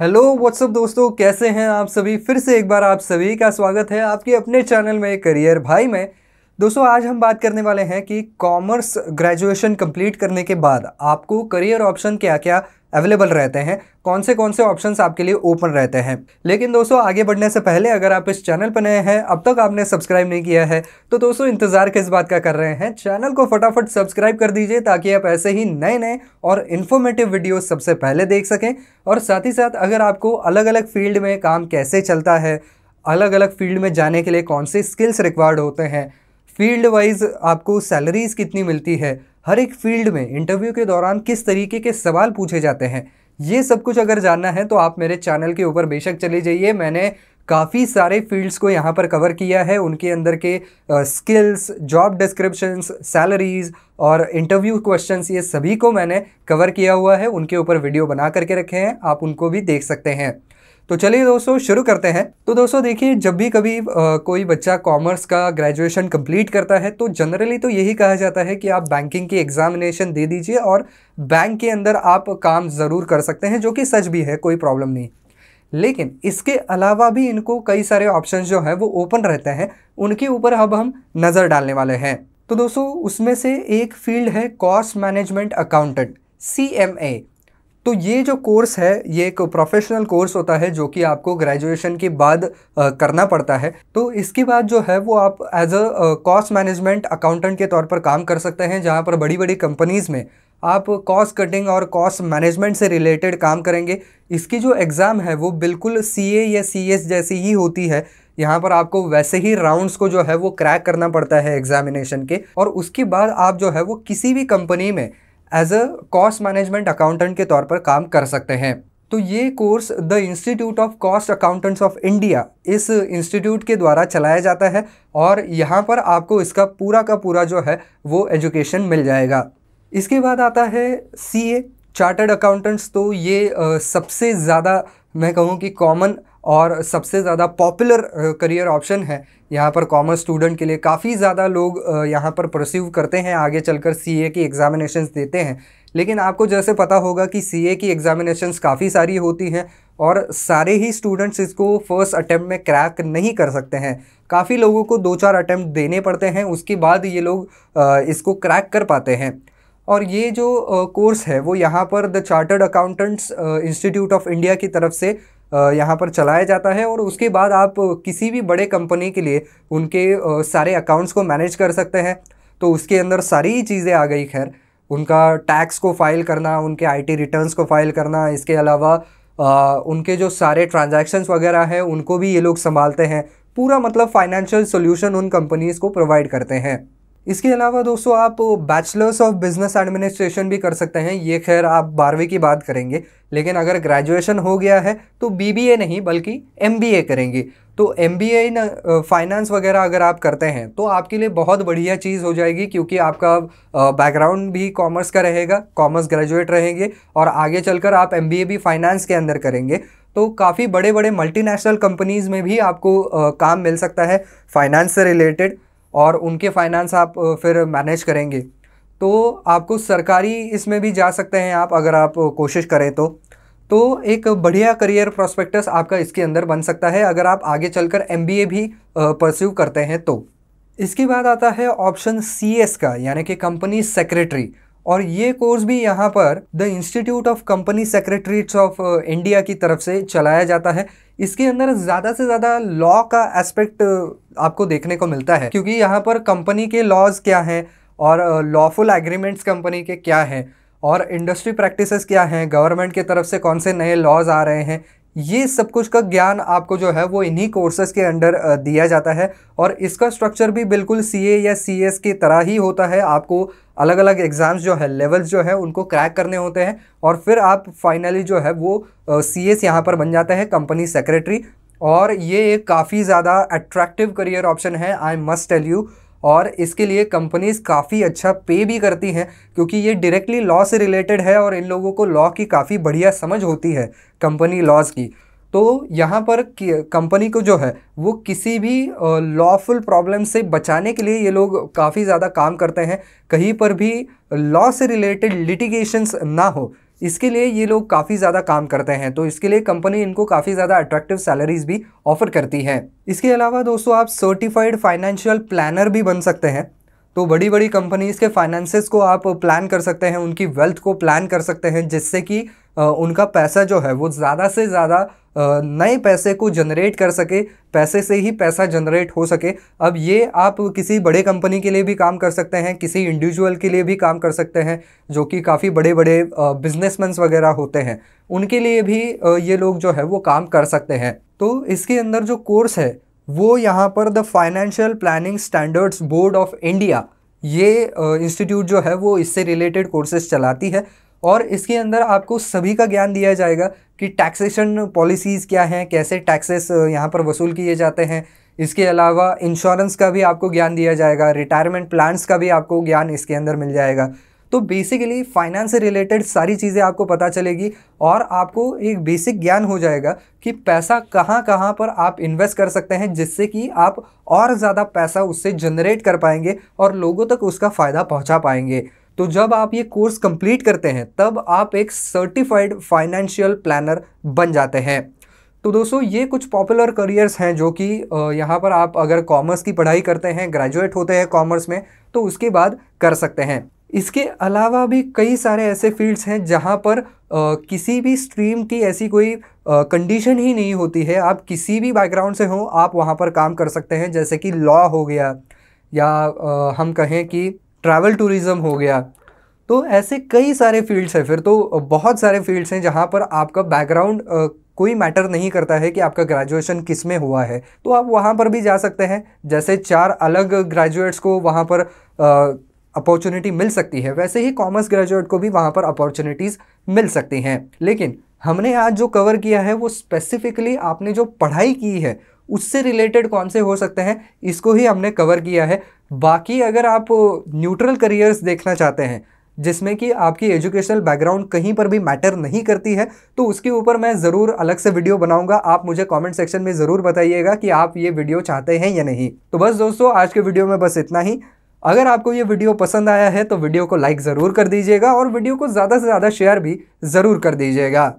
hello what's up दोस्तों कैसे हैं आप सभी फिर से एक बार आप सभी का स्वागत है आपके अपने चैनल में करियर भाई में दोस्तों आज हम बात करने वाले हैं कि कॉमर्स ग्रेजुएशन कंप्लीट करने के बाद आपको करियर ऑप्शन क्या क्या अवेलेबल रहते हैं कौन से कौन से ऑप्शंस आपके लिए ओपन रहते हैं लेकिन दोस्तों आगे बढ़ने से पहले अगर आप इस चैनल पर नए हैं अब तक आपने सब्सक्राइब नहीं किया है तो दोस्तों इंतज़ार किस बात का कर रहे हैं चैनल को फटाफट सब्सक्राइब कर दीजिए ताकि आप ऐसे ही नए नए और इन्फॉर्मेटिव वीडियो सबसे पहले देख सकें और साथ ही साथ अगर आपको अलग अलग फील्ड में काम कैसे चलता है अलग अलग फील्ड में जाने के लिए कौन से स्किल्स रिक्वायर्ड होते हैं फील्ड वाइज आपको सैलरीज कितनी मिलती है हर एक फील्ड में इंटरव्यू के दौरान किस तरीके के सवाल पूछे जाते हैं ये सब कुछ अगर जानना है तो आप मेरे चैनल के ऊपर बेशक चले जाइए मैंने काफ़ी सारे फील्ड्स को यहाँ पर कवर किया है उनके अंदर के स्किल्स जॉब डिस्क्रिप्शंस सैलरीज और इंटरव्यू क्वेश्चंस ये सभी को मैंने कवर किया हुआ है उनके ऊपर वीडियो बना करके रखे हैं आप उनको भी देख सकते हैं तो चलिए दोस्तों शुरू करते हैं तो दोस्तों देखिए जब भी कभी आ, कोई बच्चा कॉमर्स का ग्रेजुएशन कंप्लीट करता है तो जनरली तो यही कहा जाता है कि आप बैंकिंग की एग्जामिनेशन दे दीजिए और बैंक के अंदर आप काम ज़रूर कर सकते हैं जो कि सच भी है कोई प्रॉब्लम नहीं लेकिन इसके अलावा भी इनको कई सारे ऑप्शन जो हैं वो ओपन रहते हैं उनके ऊपर अब हम नज़र डालने वाले हैं तो दोस्तों उसमें से एक फील्ड है कॉस्ट मैनेजमेंट अकाउंटेंट सी तो ये जो कोर्स है ये एक प्रोफेशनल कोर्स होता है जो कि आपको ग्रेजुएशन के बाद करना पड़ता है तो इसके बाद जो है वो आप as a cost management accountant के तौर पर काम कर सकते हैं जहाँ पर बड़ी बड़ी कंपनीज़ में आप कॉस्ट कटिंग और कॉस्ट मैनेजमेंट से रिलेटेड काम करेंगे इसकी जो एग्ज़ाम है वो बिल्कुल सी या सी जैसी ही होती है यहाँ पर आपको वैसे ही राउंड्स को जो है वो क्रैक करना पड़ता है एग्जामिनेशन के और उसके बाद आप जो है वो किसी भी कंपनी में as a cost management accountant के तौर पर काम कर सकते हैं तो ये course the institute of cost accountants of India इस इंस्टीट्यूट के द्वारा चलाया जाता है और यहाँ पर आपको इसका पूरा का पूरा जो है वो एजुकेशन मिल जाएगा इसके बाद आता है सी ए चार्टर्ड अकाउंटेंट्स तो ये सबसे ज़्यादा मैं कहूँ कि कॉमन और सबसे ज़्यादा पॉपुलर करियर ऑप्शन है यहाँ पर कॉमर्स स्टूडेंट के लिए काफ़ी ज़्यादा लोग यहाँ पर प्रोसीव करते हैं आगे चलकर सीए की एग्ज़ामिनेशंस देते हैं लेकिन आपको जैसे पता होगा कि सीए की एग्ज़ामिनेशंस काफ़ी सारी होती हैं और सारे ही स्टूडेंट्स इसको फर्स्ट अटैम्प्ट में क्रैक नहीं कर सकते हैं काफ़ी लोगों को दो चार अटैम्प्ट देने पड़ते हैं उसके बाद ये लोग इसको क्रैक कर पाते हैं और ये जो कोर्स है वो यहाँ पर the chartered accountants institute of India की तरफ से यहाँ पर चलाया जाता है और उसके बाद आप किसी भी बड़े कंपनी के लिए उनके सारे अकाउंट्स को मैनेज कर सकते हैं तो उसके अंदर सारी चीज़ें आ गई खैर उनका टैक्स को फाइल करना उनके आईटी रिटर्न्स को फाइल करना इसके अलावा आ, उनके जो सारे ट्रांजैक्शंस वगैरह हैं उनको भी ये लोग संभालते हैं पूरा मतलब फाइनेंशियल सोल्यूशन उन कंपनीज़ को प्रोवाइड करते हैं इसके अलावा दोस्तों आप बैचलर्स ऑफ बिज़नेस एडमिनिस्ट्रेशन भी कर सकते हैं ये खैर आप बारहवीं की बात करेंगे लेकिन अगर ग्रेजुएशन हो गया है तो बीबीए नहीं बल्कि एमबीए करेंगे तो एम बी ए फाइनेंस वगैरह अगर आप करते हैं तो आपके लिए बहुत बढ़िया चीज़ हो जाएगी क्योंकि आपका बैकग्राउंड भी कॉमर्स का रहेगा कॉमर्स ग्रेजुएट रहेंगे और आगे चलकर आप एम बी ए भी फाइनेंस के अंदर करेंगे तो काफ़ी बड़े बड़े मल्टीनेशनल कंपनीज़ में भी आपको काम मिल सकता है फाइनेंस से रिलेटेड और उनके फाइनेंस आप फिर मैनेज करेंगे तो आपको सरकारी इसमें भी जा सकते हैं आप अगर आप कोशिश करें तो तो एक बढ़िया करियर प्रोस्पेक्टस आपका इसके अंदर बन सकता है अगर आप आगे चलकर एमबीए भी परस्यू करते हैं तो इसके बाद आता है ऑप्शन सी एस का यानी कि कंपनी सेक्रेटरी और ये कोर्स भी यहाँ पर the institute of company secretaries of India की तरफ से चलाया जाता है इसके अंदर ज़्यादा से ज़्यादा लॉ का एस्पेक्ट आपको देखने को मिलता है क्योंकि यहाँ पर कंपनी के लॉज क्या हैं और लॉफुल एग्रीमेंट्स कंपनी के क्या हैं और इंडस्ट्री प्रैक्टिसेस क्या हैं गवर्नमेंट की तरफ से कौन से नए लॉज आ रहे हैं ये सब कुछ का ज्ञान आपको जो है वो इन्हीं कोर्सेज के अंडर दिया जाता है और इसका स्ट्रक्चर भी बिल्कुल सी या सी की तरह ही होता है आपको अलग अलग एग्ज़ाम्स जो है लेवल्स जो है उनको क्रैक करने होते हैं और फिर आप फाइनली जो है वो सी एस यहाँ पर बन जाता है कंपनी सेक्रेटरी और ये एक काफ़ी ज़्यादा अट्रैक्टिव करियर ऑप्शन है आई मस्ट टेल यू और इसके लिए कंपनीज़ काफ़ी अच्छा पे भी करती हैं क्योंकि ये डायरेक्टली लॉ से रिलेटेड है और इन लोगों को लॉ की काफ़ी बढ़िया समझ होती है कंपनी लॉज की तो यहाँ पर कंपनी को जो है वो किसी भी लॉफुल प्रॉब्लम से बचाने के लिए ये लोग काफ़ी ज़्यादा काम करते हैं कहीं पर भी लॉ से रिलेटेड लिटिगेशंस ना हो इसके लिए ये लोग काफ़ी ज़्यादा काम करते हैं तो इसके लिए कंपनी इनको काफ़ी ज़्यादा अट्रैक्टिव सैलरीज भी ऑफर करती है इसके अलावा दोस्तों आप सर्टिफाइड फाइनेंशियल प्लानर भी बन सकते हैं तो बड़ी बड़ी कंपनीज़ के फाइनेंसेस को आप प्लान कर सकते हैं उनकी वेल्थ को प्लान कर सकते हैं जिससे कि उनका पैसा जो है वो ज़्यादा से ज़्यादा नए पैसे को जनरेट कर सके पैसे से ही पैसा जनरेट हो सके अब ये आप किसी बड़े कंपनी के लिए भी काम कर सकते हैं किसी इंडिविजुअल के लिए भी काम कर सकते हैं जो कि काफ़ी बड़े बड़े बिजनेसमैन वगैरह होते हैं उनके लिए भी ये लोग जो है वो काम कर सकते हैं तो इसके अंदर जो कोर्स है वो यहाँ पर the financial planning standards board of India ये इंस्टीट्यूट जो है वो इससे रिलेटेड कोर्सेज चलाती है और इसके अंदर आपको सभी का ज्ञान दिया जाएगा कि टैक्सेशन पॉलिसीज़ क्या हैं कैसे टैक्सेस यहाँ पर वसूल किए जाते हैं इसके अलावा इंश्योरेंस का भी आपको ज्ञान दिया जाएगा रिटायरमेंट प्लान्स का भी आपको ज्ञान इसके अंदर मिल जाएगा तो बेसिकली फाइनेंस से रिलेटेड सारी चीज़ें आपको पता चलेगी और आपको एक बेसिक ज्ञान हो जाएगा कि पैसा कहाँ कहाँ पर आप इन्वेस्ट कर सकते हैं जिससे कि आप और ज़्यादा पैसा उससे जनरेट कर पाएंगे और लोगों तक उसका फ़ायदा पहुँचा पाएंगे तो जब आप ये कोर्स कंप्लीट करते हैं तब आप एक सर्टिफाइड फाइनेंशियल प्लानर बन जाते हैं तो दोस्तों ये कुछ पॉपुलर करियर्स हैं जो कि यहाँ पर आप अगर कॉमर्स की पढ़ाई करते हैं ग्रेजुएट होते हैं कॉमर्स में तो उसके बाद कर सकते हैं इसके अलावा भी कई सारे ऐसे फील्ड्स हैं जहाँ पर आ, किसी भी स्ट्रीम की ऐसी कोई कंडीशन ही नहीं होती है आप किसी भी बैकग्राउंड से हो आप वहाँ पर काम कर सकते हैं जैसे कि लॉ हो गया या आ, हम कहें कि ट्रैवल टूरिज़म हो गया तो ऐसे कई सारे फील्ड्स हैं फिर तो बहुत सारे फील्ड्स हैं जहाँ पर आपका बैकग्राउंड कोई मैटर नहीं करता है कि आपका ग्रेजुएशन किस में हुआ है तो आप वहाँ पर भी जा सकते हैं जैसे चार अलग ग्रेजुएट्स को वहाँ पर आ, अपॉर्चुनिटी मिल सकती है वैसे ही कॉमर्स ग्रेजुएट को भी वहाँ पर अपॉर्चुनिटीज़ मिल सकती हैं लेकिन हमने आज जो कवर किया है वो स्पेसिफिकली आपने जो पढ़ाई की है उससे रिलेटेड कौन से हो सकते हैं इसको ही हमने कवर किया है बाकी अगर आप न्यूट्रल करियर्स देखना चाहते हैं जिसमें कि आपकी एजुकेशनल बैकग्राउंड कहीं पर भी मैटर नहीं करती है तो उसके ऊपर मैं ज़रूर अलग से वीडियो बनाऊंगा आप मुझे कमेंट सेक्शन में ज़रूर बताइएगा कि आप ये वीडियो चाहते हैं या नहीं तो बस दोस्तों आज के वीडियो में बस इतना ही अगर आपको ये वीडियो पसंद आया है तो वीडियो को लाइक ज़रूर कर दीजिएगा और वीडियो को ज़्यादा से ज़्यादा शेयर भी ज़रूर कर दीजिएगा